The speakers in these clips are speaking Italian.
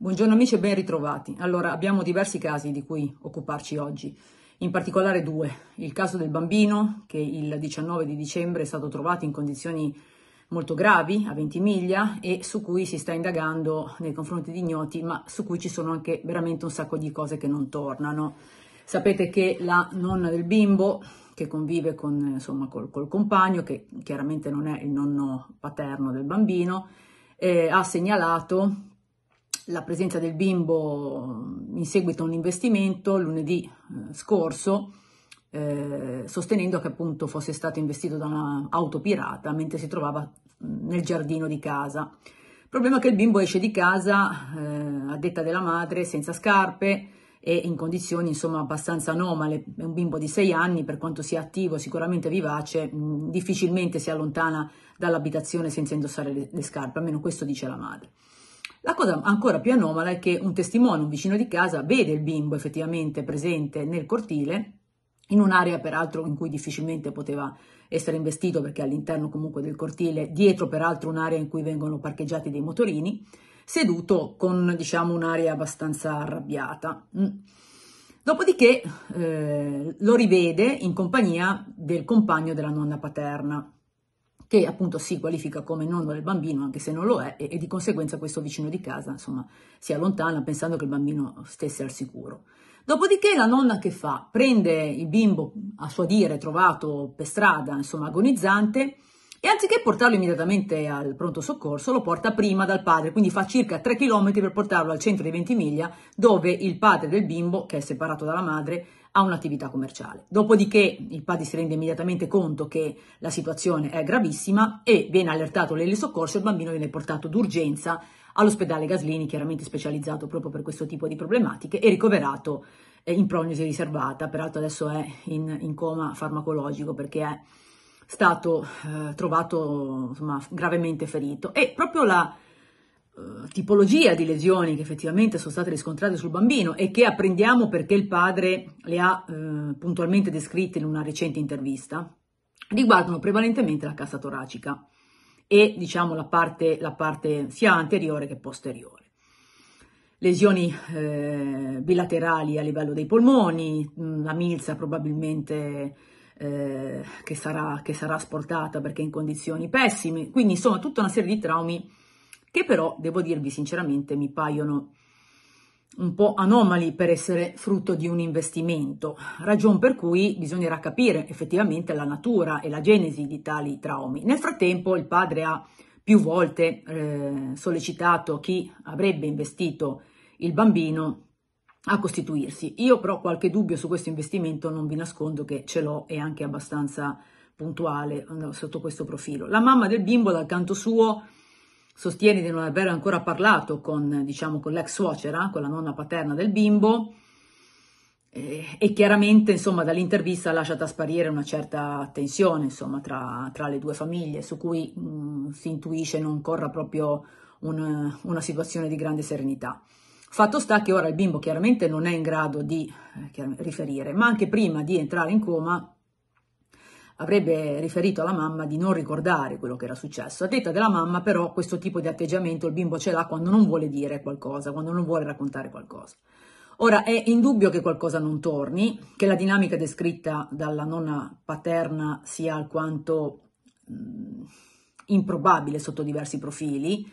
Buongiorno amici e ben ritrovati. Allora, abbiamo diversi casi di cui occuparci oggi, in particolare due. Il caso del bambino che il 19 di dicembre è stato trovato in condizioni molto gravi a Ventimiglia e su cui si sta indagando nei confronti di ignoti, ma su cui ci sono anche veramente un sacco di cose che non tornano. Sapete che la nonna del bimbo che convive con, insomma, col, col compagno, che chiaramente non è il nonno paterno del bambino, eh, ha segnalato la presenza del bimbo mm, in seguito a un investimento lunedì eh, scorso, eh, sostenendo che appunto fosse stato investito da un'auto pirata mentre si trovava mm, nel giardino di casa. Il problema è che il bimbo esce di casa, eh, a detta della madre, senza scarpe e in condizioni insomma abbastanza anomale. È un bimbo di 6 anni, per quanto sia attivo, sicuramente vivace, mh, mm, difficilmente si allontana dall'abitazione senza indossare le, le scarpe, almeno questo dice la madre. La cosa ancora più anomala è che un testimone, un vicino di casa, vede il bimbo effettivamente presente nel cortile, in un'area peraltro in cui difficilmente poteva essere investito perché all'interno comunque del cortile, dietro peraltro un'area in cui vengono parcheggiati dei motorini, seduto con diciamo un'aria abbastanza arrabbiata. Mm. Dopodiché eh, lo rivede in compagnia del compagno della nonna paterna che appunto si qualifica come nonno del bambino anche se non lo è e, e di conseguenza questo vicino di casa insomma si allontana pensando che il bambino stesse al sicuro. Dopodiché la nonna che fa? Prende il bimbo, a suo dire, trovato per strada, insomma, agonizzante, e anziché portarlo immediatamente al pronto soccorso, lo porta prima dal padre, quindi fa circa 3 km per portarlo al centro di Ventimiglia, dove il padre del bimbo, che è separato dalla madre, a un'attività commerciale. Dopodiché il PADI si rende immediatamente conto che la situazione è gravissima e viene allertato l'Eli Soccorso e il bambino viene portato d'urgenza all'ospedale Gaslini, chiaramente specializzato proprio per questo tipo di problematiche, e ricoverato eh, in prognosi riservata, peraltro adesso è in, in coma farmacologico perché è stato eh, trovato insomma, gravemente ferito. E proprio la eh, tipologia di lesioni che effettivamente sono state riscontrate sul bambino e che apprendiamo perché il padre le ha eh, puntualmente descritte in una recente intervista, riguardano prevalentemente la cassa toracica e diciamo la parte, la parte sia anteriore che posteriore. Lesioni eh, bilaterali a livello dei polmoni, mm, la milza probabilmente eh, che, sarà, che sarà sportata perché in condizioni pessime, quindi insomma tutta una serie di traumi che però, devo dirvi sinceramente, mi paiono un po' anomali per essere frutto di un investimento, ragion per cui bisognerà capire effettivamente la natura e la genesi di tali traumi. Nel frattempo il padre ha più volte eh, sollecitato chi avrebbe investito il bambino a costituirsi. Io però qualche dubbio su questo investimento non vi nascondo che ce l'ho e anche abbastanza puntuale eh, sotto questo profilo. La mamma del bimbo dal canto suo sostiene di non aver ancora parlato con, diciamo, con l'ex suocera, con la nonna paterna del bimbo, eh, e chiaramente, insomma, dall'intervista lasciata sparire una certa tensione, insomma, tra, tra le due famiglie, su cui mh, mm, si intuisce non corra proprio un, una situazione di grande serenità. Fatto sta che ora il bimbo chiaramente non è in grado di eh, riferire, ma anche prima di entrare in coma avrebbe riferito alla mamma di non ricordare quello che era successo. A detta della mamma, però, questo tipo di atteggiamento il bimbo ce l'ha quando non vuole dire qualcosa, quando non vuole raccontare qualcosa. Ora è indubbio che qualcosa non torni, che la dinamica descritta dalla nonna paterna sia alquanto mh, mm, improbabile sotto diversi profili,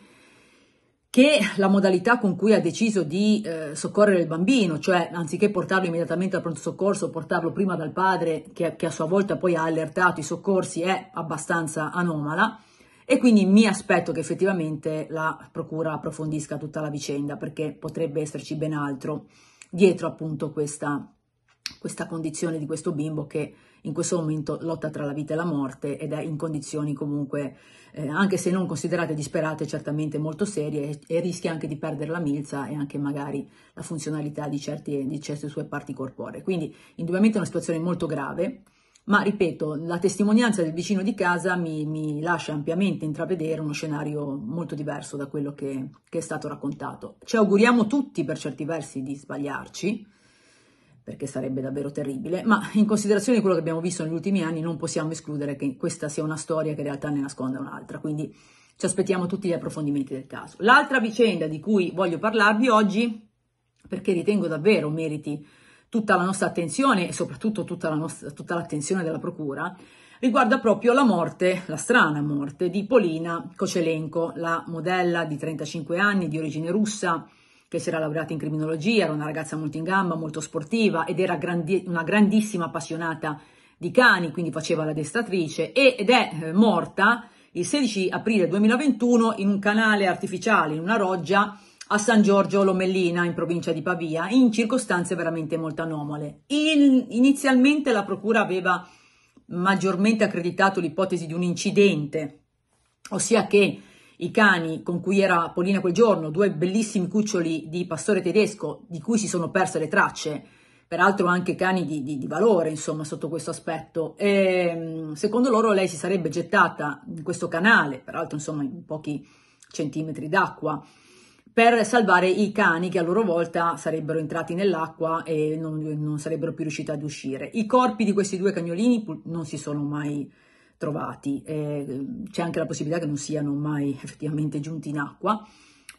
che la modalità con cui ha deciso di eh, soccorrere il bambino, cioè anziché portarlo immediatamente al pronto soccorso, portarlo prima dal padre che, che a sua volta poi ha allertato i soccorsi, è abbastanza anomala e quindi mi aspetto che effettivamente la procura approfondisca tutta la vicenda perché potrebbe esserci ben altro dietro appunto questa questa condizione di questo bimbo che in questo momento lotta tra la vita e la morte ed è in condizioni comunque, eh, anche se non considerate disperate, certamente molto serie e, e, rischia anche di perdere la milza e anche magari la funzionalità di, certi, di certe sue parti corporee. Quindi indubbiamente è una situazione molto grave, ma ripeto, la testimonianza del vicino di casa mi, mi lascia ampiamente intravedere uno scenario molto diverso da quello che, che è stato raccontato. Ci auguriamo tutti per certi versi di sbagliarci, perché sarebbe davvero terribile, ma in considerazione di quello che abbiamo visto negli ultimi anni non possiamo escludere che questa sia una storia che in realtà ne nasconda un'altra, quindi ci aspettiamo tutti gli approfondimenti del caso. L'altra vicenda di cui voglio parlarvi oggi, perché ritengo davvero meriti tutta la nostra attenzione e soprattutto tutta, la nostra, tutta l'attenzione della Procura, riguarda proprio la morte, la strana morte di Polina Kocelenko, la modella di 35 anni di origine russa, che si era laureata in criminologia, era una ragazza molto in gamba, molto sportiva ed era grandi- una grandissima appassionata di cani, quindi faceva la l'addestratrice ed è eh, morta il 16 aprile 2021 in un canale artificiale, in una roggia a San Giorgio Lomellina in provincia di Pavia, in circostanze veramente molto anomale. Il, inizialmente la procura aveva maggiormente accreditato l'ipotesi di un incidente, ossia che i cani con cui era Polina quel giorno, due bellissimi cuccioli di pastore tedesco di cui si sono perse le tracce, peraltro anche cani di, di, di valore, insomma, sotto questo aspetto. E, ehm, secondo loro lei si sarebbe gettata in questo canale, peraltro insomma in pochi centimetri d'acqua, per salvare i cani che a loro volta sarebbero entrati nell'acqua e non, non, sarebbero più riusciti ad uscire. I corpi di questi due cagnolini non si sono mai trovati. Eh, c'è anche la possibilità che non siano mai effettivamente giunti in acqua.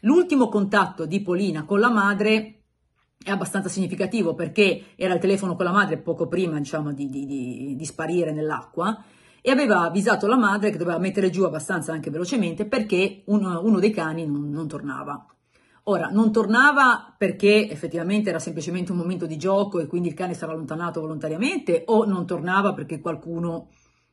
L'ultimo contatto di Polina con la madre è abbastanza significativo perché era al telefono con la madre poco prima diciamo, di, di, di, di sparire nell'acqua e aveva avvisato la madre che doveva mettere giù abbastanza anche velocemente perché uno, uno dei cani non, non, tornava. Ora, non tornava perché effettivamente era semplicemente un momento di gioco e quindi il cane si era allontanato volontariamente o non tornava perché qualcuno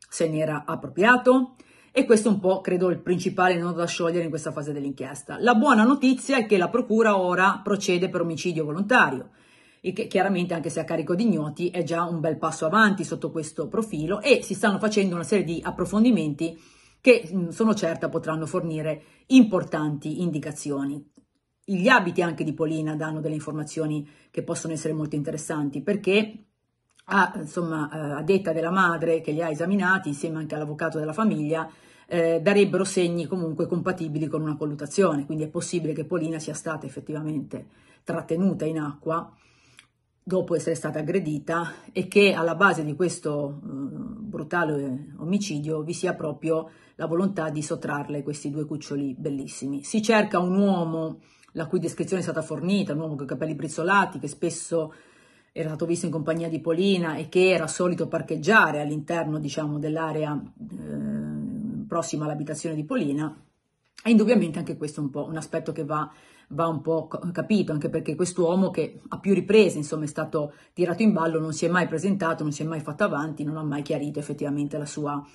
se n'era appropriato e questo è un po', credo, il principale nodo da sciogliere in questa fase dell'inchiesta. La buona notizia è che la procura ora procede per omicidio volontario, e che chiaramente, anche se a carico di ignoti, è già un bel passo avanti sotto questo profilo e si stanno facendo una serie di approfondimenti che sono certa potranno fornire importanti indicazioni. Gli abiti anche di Polina danno delle informazioni che possono essere molto interessanti perché ha, insomma, eh, a detta della madre che li ha esaminati, insieme anche all'avvocato della famiglia, eh, darebbero segni comunque compatibili con una collutazione, quindi è possibile che Polina sia stata effettivamente trattenuta in acqua dopo essere stata aggredita e che alla base di questo eh, brutale omicidio vi sia proprio la volontà di sottrarle questi due cuccioli bellissimi. Si cerca un uomo la cui descrizione è stata fornita, un uomo con capelli brizzolati che spesso era stato visto in compagnia di Polina e che era solito parcheggiare all'interno diciamo, dell'area eh, prossima all'abitazione di Polina, è indubbiamente anche questo è un, un aspetto che va, va, un po' capito, anche perché quest'uomo che a più riprese insomma, è stato tirato in ballo non si è mai presentato, non si è mai fatto avanti, non ha mai chiarito effettivamente la sua,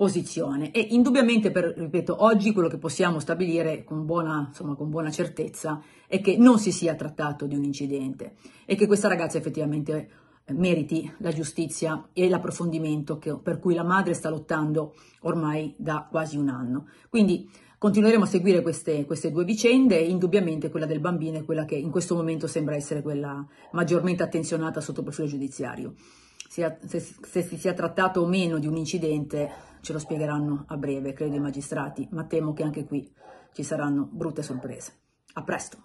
posizione e indubbiamente per, ripeto, oggi quello che possiamo stabilire con buona, insomma, con buona certezza è che non si sia trattato di un incidente e che questa ragazza effettivamente eh, meriti la giustizia e l'approfondimento per cui la madre sta lottando ormai da quasi un anno. Quindi continueremo a seguire queste, queste due vicende, e indubbiamente quella del bambino è quella che in questo momento sembra essere quella maggiormente attenzionata sotto profilo giudiziario sia, se, se si sia trattato o meno di un incidente ce lo spiegheranno a breve, credo i magistrati, ma temo che anche qui ci saranno brutte sorprese. A presto!